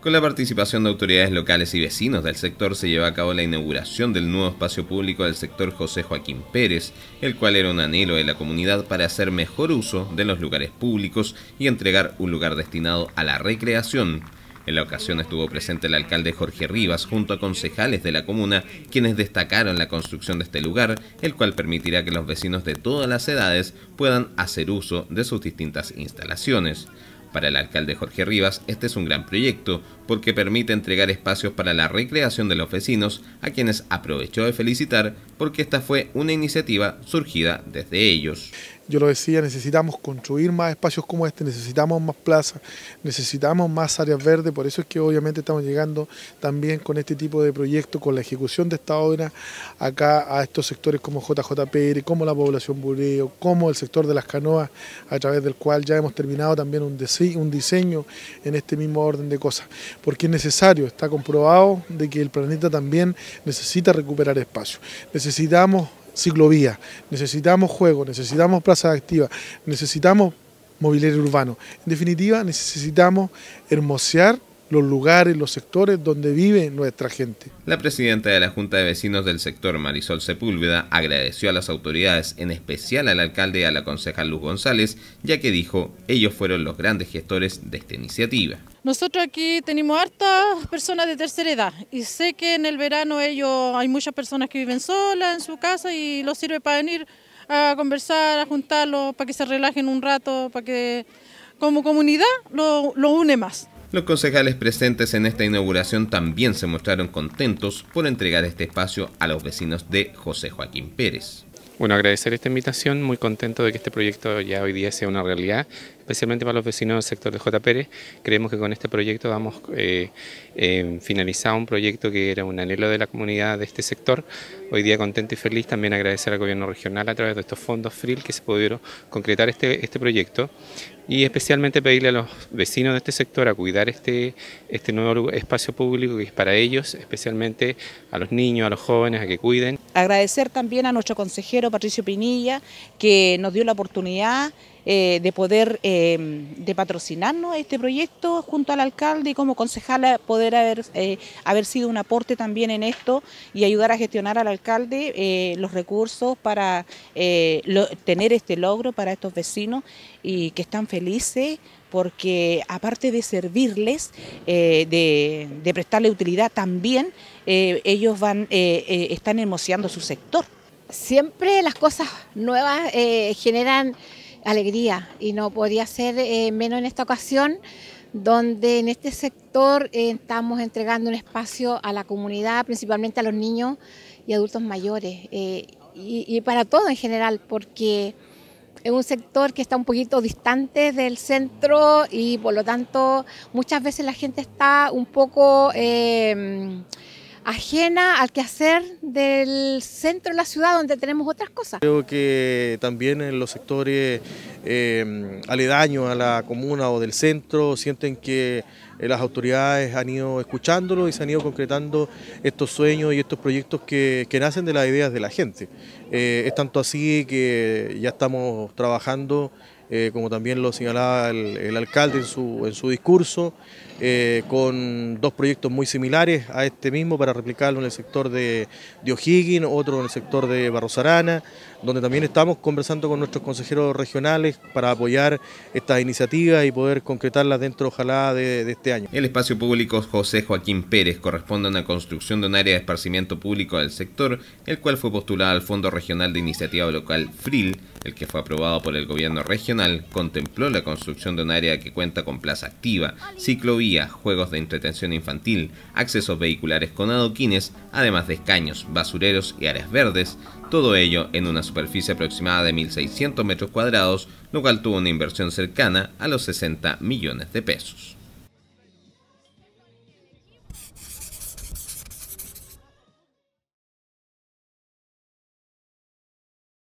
Con la participación de autoridades locales y vecinos del sector se lleva a cabo la inauguración del nuevo espacio público del sector José Joaquín Pérez, el cual era un anhelo de la comunidad para hacer mejor uso de los lugares públicos y entregar un lugar destinado a la recreación, en la ocasión estuvo presente el alcalde Jorge Rivas junto a concejales de la comuna, quienes destacaron la construcción de este lugar, el cual permitirá que los vecinos de todas las edades puedan hacer uso de sus distintas instalaciones. Para el alcalde Jorge Rivas, este es un gran proyecto, porque permite entregar espacios para la recreación de los vecinos, a quienes aprovechó de felicitar porque esta fue una iniciativa surgida desde ellos. Yo lo decía, necesitamos construir más espacios como este, necesitamos más plazas, necesitamos más áreas verdes, por eso es que obviamente estamos llegando también con este tipo de proyectos, con la ejecución de esta obra acá a estos sectores como JJPR, como la población bureo, como el sector de las canoas, a través del cual ya hemos terminado también un, un diseño en este mismo orden de cosas porque es necesario, está comprobado de que el planeta también necesita recuperar espacio. Necesitamos ciclovías, necesitamos juegos, necesitamos plazas activas, necesitamos mobiliario urbano. En definitiva, necesitamos hermosear los lugares, los sectores donde vive nuestra gente. La presidenta de la Junta de Vecinos del sector, Marisol Sepúlveda, agradeció a las autoridades, en especial al alcalde y a la concejal Luz González, ya que dijo, ellos fueron los grandes gestores de esta iniciativa. Nosotros aquí tenemos hartas personas de tercera edad y sé que en el verano ellos hay muchas personas que viven solas en su casa y los sirve para venir a conversar, a juntarlos, para que se relajen un rato, para que como comunidad lo, lo une más. Los concejales presentes en esta inauguración también se mostraron contentos por entregar este espacio a los vecinos de José Joaquín Pérez. Bueno, agradecer esta invitación, muy contento de que este proyecto ya hoy día sea una realidad especialmente para los vecinos del sector de J. Pérez. Creemos que con este proyecto vamos eh, eh, un proyecto que era un anhelo de la comunidad de este sector. Hoy día contento y feliz también agradecer al gobierno regional a través de estos fondos FRIL que se pudieron concretar este, este proyecto y especialmente pedirle a los vecinos de este sector a cuidar este, este nuevo espacio público que es para ellos, especialmente a los niños, a los jóvenes, a que cuiden. Agradecer también a nuestro consejero Patricio Pinilla que nos dio la oportunidad eh, de poder... Eh, Em, de, patrocinarnos este proyecto junto al alcalde y como concejala poder haber, eh, haber sido un aporte también en esto y ayudar a gestionar al alcalde eh, los recursos para eh, tener este logro para estos vecinos y que están felices porque aparte de servirles, de, prestarle utilidad, también ellos van, están emocionando su sector. Siempre las cosas nuevas generan alegría y no podría ser eh, menos en esta ocasión donde en este sector eh, estamos entregando un espacio a la comunidad, principalmente a los niños y adultos mayores eh, y, y, para todo en general porque es un sector que está un poquito distante del centro y por lo tanto muchas veces la gente está un poco ajena al quehacer del centro de la ciudad donde tenemos otras cosas. Creo que también en los sectores em, aledaños a la comuna o del centro sienten que eh, las autoridades han ido escuchándolo y se han ido concretando estos sueños y estos proyectos que, que nacen de las ideas de la gente. Eh, es tanto así que ya estamos trabajando eh, como también lo señalaba el, alcalde en su, discurso, eh, con dos proyectos muy similares a este mismo para replicarlo en el sector de, de O'Higgins, otro en el sector de Barrosarana, donde también estamos conversando con nuestros consejeros regionales para apoyar estas iniciativas y poder concretarlas dentro, ojalá, de, de este año. El espacio público José Joaquín Pérez corresponde a una construcción de un área de esparcimiento público del sector, el cual fue postulado al Fondo Regional de Iniciativa Local FRIL el que fue aprobado por el gobierno regional, contempló la construcción de un área que cuenta con plaza activa, ciclovías, juegos de entretención infantil, accesos vehiculares con adoquines, además de escaños, basureros y áreas verdes, todo ello en una superficie aproximada de 1.600 metros cuadrados, lo cual tuvo una inversión cercana a los 60 millones de pesos.